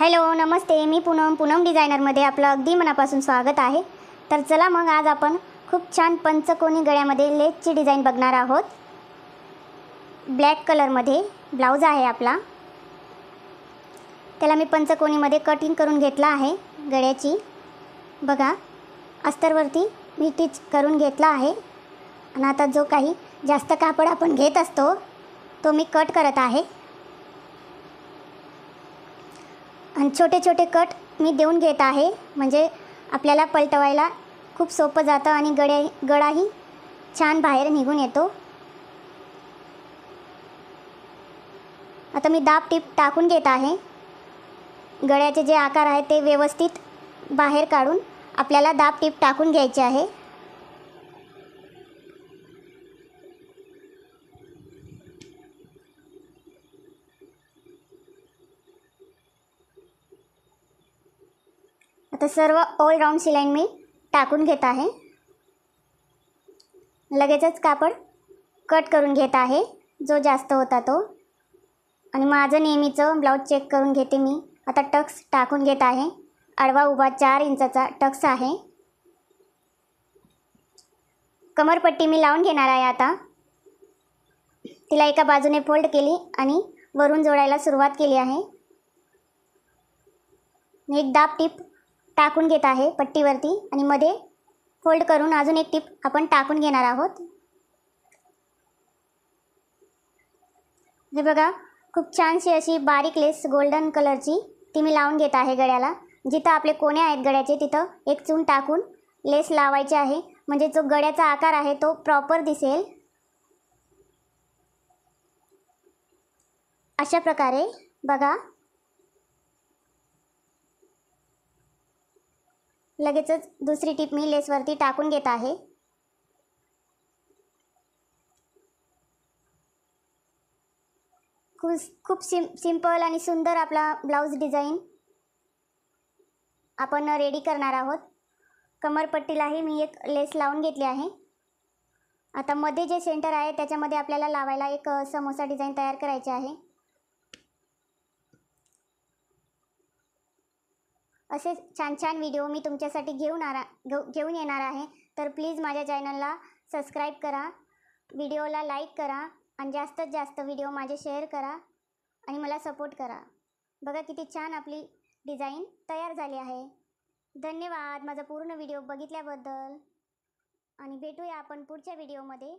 hello नमस्ते मी पूनम पूनम डिझायनरमध्ये आपलं अगदी मनापासून स्वागत आहे तर चला मग आज आपण खूप छान पंचकोनी गळ्यामध्ये लेसची डिझाईन बघणार आहोत ब्लॅक कलरमध्ये ब्लाऊज आहे आपला त्याला मी पंचकोनीमध्ये कटिंग करून घेतला आहे गळ्याची बघा अस्तरवरती मी टीच करून घेतला आहे आणि आता जो काही जास्त कापड आपण घेत असतो तो मी कट करत आहे आणि छोटे छोटे कट मी देऊन घेत आहे म्हणजे आपल्याला पलटवायला खूप सोपं जातं आणि गड्या गळाही छान बाहेर निघून येतो आता मी दाब टीप टाकून घेत आहे गळ्याचे जे आकार आहेत ते व्यवस्थित बाहेर काढून आपल्याला दाब टीप टाकून घ्यायचे आहे आता सर्व ऑलराऊंड सिलाईन मी टाकून घेत आहे लगेचच कापड कट करून घेत आहे जो जास्त होता तो आणि माझं नेहमीचं ब्लाऊज चेक करून घेते मी आता टक्स टाकून घेत आहे आडवा उभा चार इंचाचा टक्स आहे कमरपट्टी मी लावून घेणार आहे आता तिला एका बाजूने फोल्ड केली आणि वरून जोडायला सुरुवात केली आहे एक दाब टीप टाकून घेत आहे पट्टीवरती आणि मध्ये फोल्ड करून अजून एक टिप आपण टाकून घेणार आहोत हे बघा खूप छानशी अशी बारीक लेस गोल्डन कलरची ती मी लावून घेत आहे गळ्याला जिथं आपले कोणे आहेत गळ्याचे तिथं एक चून टाकून लेस लावायची आहे म्हणजे जो गळ्याचा आकार आहे तो प्रॉपर दिसेल अशा प्रकारे बघा लगेचच दुसरी टीप मी लेसवरती टाकून घेत आहे खूप खूप सिम सिम्पल आणि सुंदर आपला ब्लाउज डिझाईन आपण रेडी करणार आहोत कमरपट्टीलाही मी एक लेस लावून घेतली आहे आता मध्ये जे सेंटर आहे त्याच्यामध्ये आपल्याला लावायला एक समोसा डिझाईन तयार करायची आहे असे छान छान व्हिडिओ मी तुमच्यासाठी घेऊन आरा घेऊन येणार आहे तर प्लीज माझ्या चॅनलला सबस्क्राईब करा व्हिडिओला लाईक करा आणि जास्तीत जास्त व्हिडिओ माझे शेअर करा आणि मला सपोर्ट करा बघा किती छान आपली डिझाईन तयार झाली आहे धन्यवाद माझा पूर्ण व्हिडिओ बघितल्याबद्दल आणि भेटूया आपण पुढच्या व्हिडिओमध्ये